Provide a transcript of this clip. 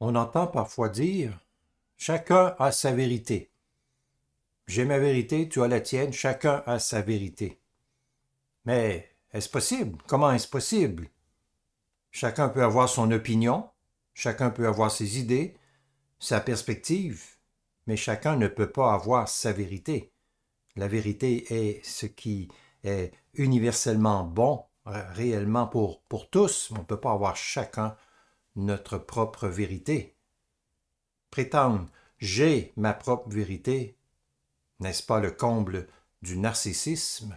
On entend parfois dire Chacun a sa vérité. J'ai ma vérité, tu as la tienne, chacun a sa vérité. Mais est-ce possible Comment est-ce possible Chacun peut avoir son opinion, chacun peut avoir ses idées, sa perspective, mais chacun ne peut pas avoir sa vérité. La vérité est ce qui est universellement bon, euh, réellement pour, pour tous. On ne peut pas avoir chacun notre propre vérité. Prétendre j'ai ma propre vérité, n'est-ce pas le comble du narcissisme